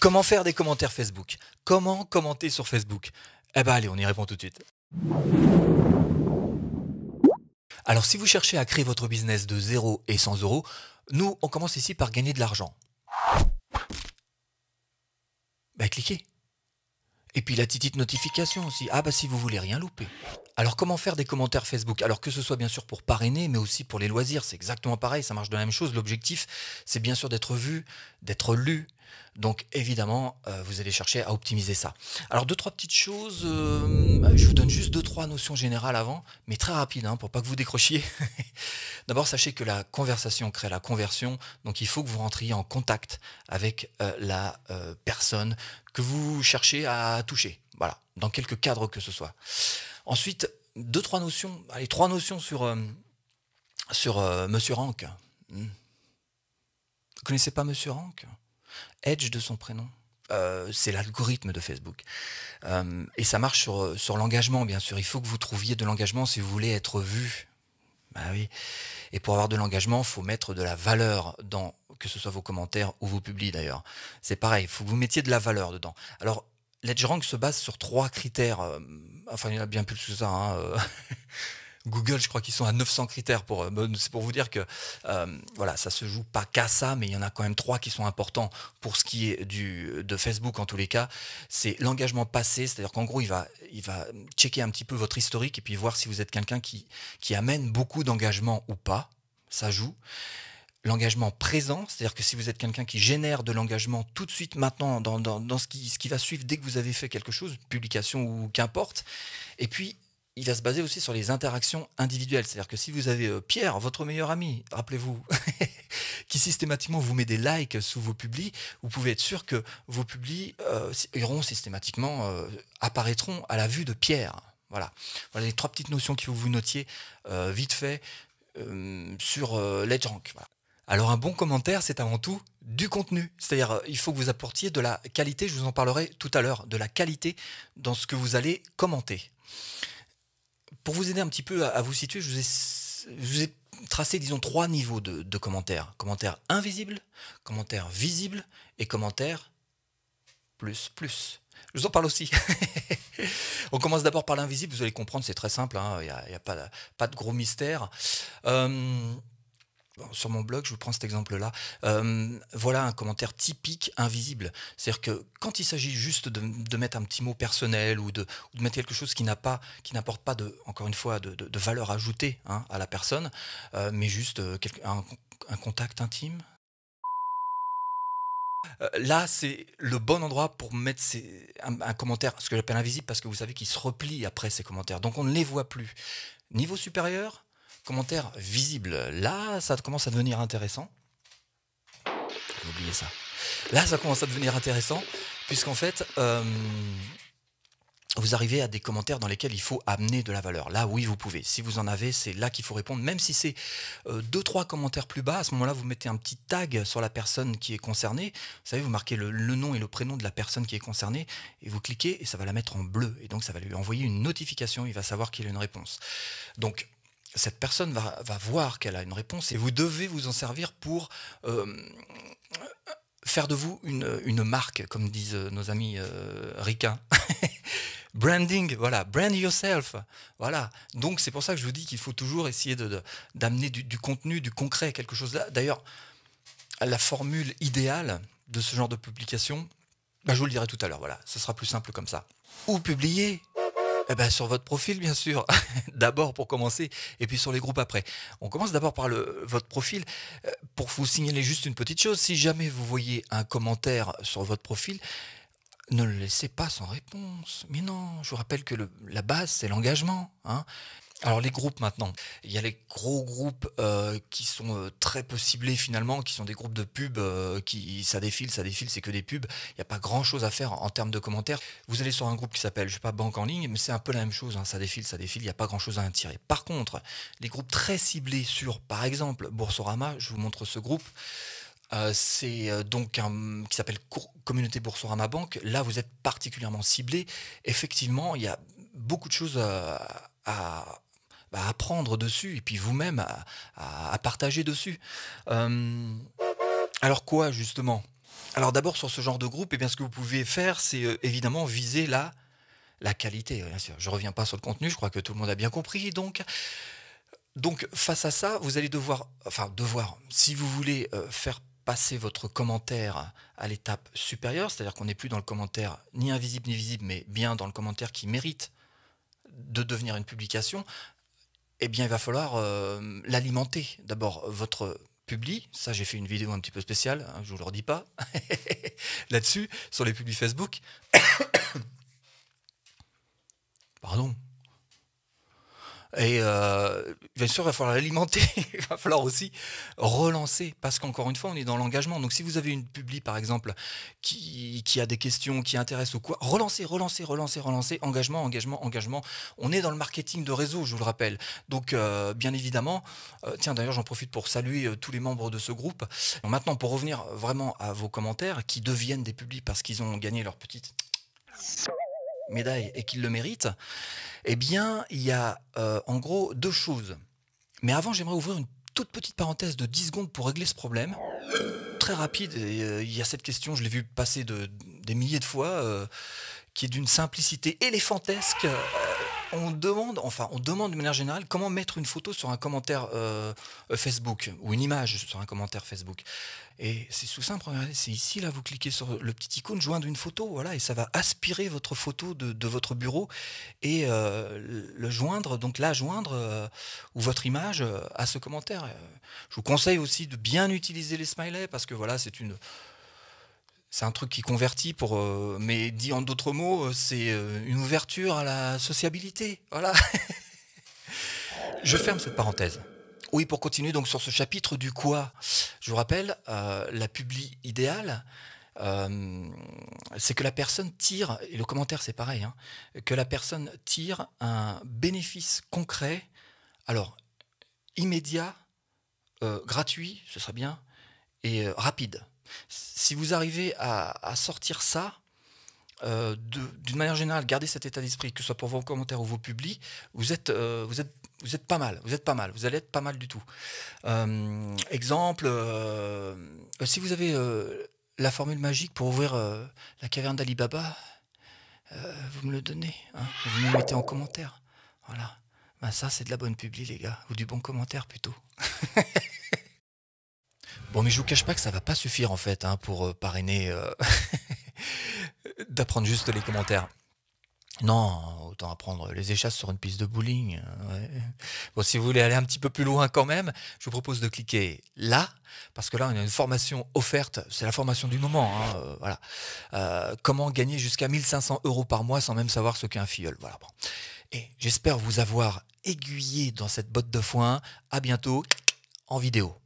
Comment faire des commentaires Facebook Comment commenter sur Facebook Eh ben allez, on y répond tout de suite. Alors si vous cherchez à créer votre business de zéro et sans euros, nous, on commence ici par gagner de l'argent. Bah, cliquez. Et puis la petite notification aussi. Ah bah si vous voulez rien louper. Alors comment faire des commentaires Facebook Alors que ce soit bien sûr pour parrainer, mais aussi pour les loisirs, c'est exactement pareil, ça marche de la même chose. L'objectif, c'est bien sûr d'être vu, d'être lu donc évidemment, euh, vous allez chercher à optimiser ça. Alors deux, trois petites choses, euh, bah, je vous donne juste deux, trois notions générales avant, mais très rapides, hein, pour pas que vous décrochiez. D'abord, sachez que la conversation crée la conversion, donc il faut que vous rentriez en contact avec euh, la personne que vous cherchez à toucher, voilà, dans quelques cadres que ce soit. Ensuite, deux, trois notions, allez, trois notions sur, sur Monsieur Rank. Hmm. Vous connaissez pas Monsieur Rank Edge de son prénom. Euh, c'est l'algorithme de Facebook. Euh, et ça marche euh, sur, l'engagement, bien sûr. Il faut que vous trouviez de l'engagement si vous voulez être vu. Bah oui. Et pour avoir de l'engagement, faut mettre de la valeur dans que ce soit vos commentaires ou vos publis d'ailleurs. C'est pareil, faut que vous mettiez de la valeur dedans. Alors, l'EdgeRank se base sur trois critères. enfin, il y en a bien plus que ça. Hein, Google, je crois qu'ils sont à 900 critères. Pour, euh, c'est pour vous dire que ça euh, voilà, ça se joue pas qu'à ça, mais il y en a quand même trois qui sont importants pour ce qui est du, de Facebook en tous les cas. C'est l'engagement passé, c'est-à-dire qu'en gros, il va, il va checker un petit peu votre historique et puis voir si vous êtes quelqu'un qui, qui amène beaucoup d'engagement ou pas. Ça joue l'engagement présent, c'est-à-dire que si vous êtes quelqu'un qui génère de l'engagement tout de suite maintenant dans, dans, dans, ce, ce qui va suivre dès que vous avez fait quelque chose, publication ou qu'importe, et puis il va se baser aussi sur les interactions individuelles. C'est-à-dire que si vous avez euh, Pierre, votre meilleur ami, rappelez-vous, qui systématiquement vous met des likes sous vos publis, vous pouvez être sûr que vos publis euh, iront systématiquement, euh, apparaîtront à la vue de Pierre. Voilà. voilà les trois petites notions que vous notiez vite fait sur l'Edge Rank. Alors un bon commentaire, c'est avant tout du contenu. C'est-à-dire, il faut que vous apportiez de la qualité, je vous en parlerai tout à l'heure, de la qualité dans ce que vous allez commenter pour vous aider un petit peu à, vous situer, je vous, ai, tracé, disons, trois niveaux de, commentaires. Commentaire invisible, commentaire visible et commentaire plus, plus. Je vous en parle aussi. On commence d'abord par l'invisible, vous allez comprendre, c'est très simple, hein, il n'y a, pas, de gros mystère. Euh, sur mon blog, je vous prends cet exemple-là. Euh, voilà un commentaire typique invisible. C'est-à-dire que quand il s'agit juste de, mettre un petit mot personnel ou de, mettre quelque chose qui n'a pas, qui n'apporte pas de, encore une fois, de, valeur ajoutée hein, à la personne, euh, mais juste euh, un, contact intime, Là, c'est le bon endroit pour mettre un, commentaire, ce que j'appelle invisible, parce que vous savez qu'il se replie après ces commentaires. Donc on ne les voit plus. Niveau supérieur, commentaires visibles. Là, ça commence à devenir intéressant. J'ai oublié ça. Là, ça commence à devenir intéressant, puisqu'en fait, euh, vous arrivez à des commentaires dans lesquels il faut amener de la valeur. Là, oui, vous pouvez. Si vous en avez, c'est là qu'il faut répondre. Même si c'est euh, deux, trois commentaires plus bas, à ce moment-là, vous mettez un petit tag sur la personne qui est concernée. Vous savez, vous marquez le, le, nom et le prénom de la personne qui est concernée et vous cliquez et ça va la mettre en bleu. Et donc, ça va lui envoyer une notification. Il va savoir qu'il a une réponse. Donc, cette personne va, voir qu'elle a une réponse et vous devez vous en servir pour euh, faire de vous une, marque, comme disent nos amis euh, ricains. Branding, voilà, brand yourself, voilà. Donc c'est pour ça que je vous dis qu'il faut toujours essayer d'amener de, d'amener du, contenu, du concret, quelque chose là. D'ailleurs, la formule idéale de ce genre de publication, bah, je vous le dirai tout à l'heure, voilà, ce sera plus simple comme ça. Ou publier eh ben, sur votre profil, bien sûr, d'abord pour commencer, et puis sur les groupes après. On commence d'abord par le, votre profil. Euh, pour vous signaler juste une petite chose, si jamais vous voyez un commentaire sur votre profil, ne le laissez pas sans réponse. Mais non, je vous rappelle que la base, c'est l'engagement. Hein. Alors les groupes maintenant, il y a les gros groupes euh, qui sont euh, très peu ciblés finalement, qui sont des groupes de pubs euh, qui ça défile, ça défile, c'est que des pubs. Il n'y a pas grand chose à faire en termes de commentaires. Vous allez sur un groupe qui s'appelle, je ne sais pas, banque en ligne, mais c'est un peu la même chose. Hein. ça défile, ça défile, il n'y a pas grand chose à en tirer. Par contre, les groupes très ciblés sur, par exemple, Boursorama, je vous montre ce groupe. c'est donc un qui s'appelle Communauté Boursorama Banque. Là, vous êtes particulièrement ciblés. Effectivement, il y a beaucoup de choses à, bah, à prendre dessus et puis vous-même à, partager dessus. Euh, alors quoi justement Alors d'abord sur ce genre de groupe, et eh bien, ce que vous pouvez faire, c'est euh, évidemment viser la, la qualité. Hein, je ne reviens pas sur le contenu, je crois que tout le monde a bien compris. Donc, donc face à ça, vous allez devoir, enfin devoir, si vous voulez euh, faire passer votre commentaire à l'étape supérieure, c'est-à-dire qu'on n'est plus dans le commentaire ni invisible ni visible, mais bien dans le commentaire qui mérite de devenir une publication, eh bien, il va falloir euh, l'alimenter. D'abord, votre public, ça j'ai fait une vidéo un petit peu spéciale, hein, je ne vous le redis pas, là-dessus, sur les publics Facebook. Pardon, et euh, bien sûr, il va falloir l'alimenter, il va falloir aussi relancer, parce qu'encore une fois, on est dans l'engagement. Donc si vous avez une publi, par exemple, qui, qui a des questions, qui intéresse ou quoi, relancez, relancez, relancez, relancez, engagement, engagement, engagement. On est dans le marketing de réseau, je vous le rappelle. Donc euh, bien évidemment, euh, tiens d'ailleurs, j'en profite pour saluer tous les membres de ce groupe. maintenant, pour revenir vraiment à vos commentaires, qui deviennent des publis parce qu'ils ont gagné leur petite médaille et qu'il le mérite, eh bien, il y a euh, en gros deux choses. Mais avant, j'aimerais ouvrir une toute petite parenthèse de 10 secondes pour régler ce problème. Très rapide, euh, il y a cette question, je l'ai vu passer des milliers de fois, euh, qui est d'une simplicité éléphantesque on demande, enfin, on demande de manière générale comment mettre une photo sur un commentaire euh, Facebook ou une image sur un commentaire Facebook. Et c'est tout simple. Hein, c'est ici, là, vous cliquez sur le petit icône joindre une photo, voilà, et ça va aspirer votre photo de, votre bureau et euh, le joindre, donc la joindre euh, ou votre image à ce commentaire. Je vous conseille aussi de bien utiliser les smileys parce que voilà, c'est une c'est un truc qui convertit pour euh, mais dit en d'autres mots euh, c'est euh, une ouverture à la sociabilité voilà je ferme cette parenthèse oui pour continuer donc sur ce chapitre du quoi je vous rappelle la publie idéale c'est que la personne tire et le commentaire c'est pareil hein, que la personne tire un bénéfice concret alors immédiat gratuit ce serait bien et rapide si vous arrivez à, sortir ça, euh, d'une manière générale, gardez cet état d'esprit, que ce soit pour vos commentaires ou vos publics, vous êtes, euh, pas mal, vous êtes pas mal, vous allez être pas mal du tout. Euh, exemple, si vous avez la formule magique pour ouvrir la caverne d'Ali Baba, vous me le donnez, hein, vous me le mettez en commentaire. Voilà. Ben ça, c'est de la bonne publi, les gars, ou du bon commentaire plutôt. Bon, mais je vous cache pas que ça va pas suffire en fait hein, pour euh, parrainer euh, d'apprendre juste les commentaires. Non, autant apprendre les échasses sur une piste de bowling. Euh, bon, si vous voulez aller un petit peu plus loin quand même, je vous propose de cliquer là, parce que là, on a une formation offerte. C'est la formation du moment. Hein, voilà. comment gagner jusqu'à 1500 euros par mois sans même savoir ce qu'est un filleul. Voilà. Et j'espère vous avoir aiguillé dans cette botte de foin. À bientôt en vidéo.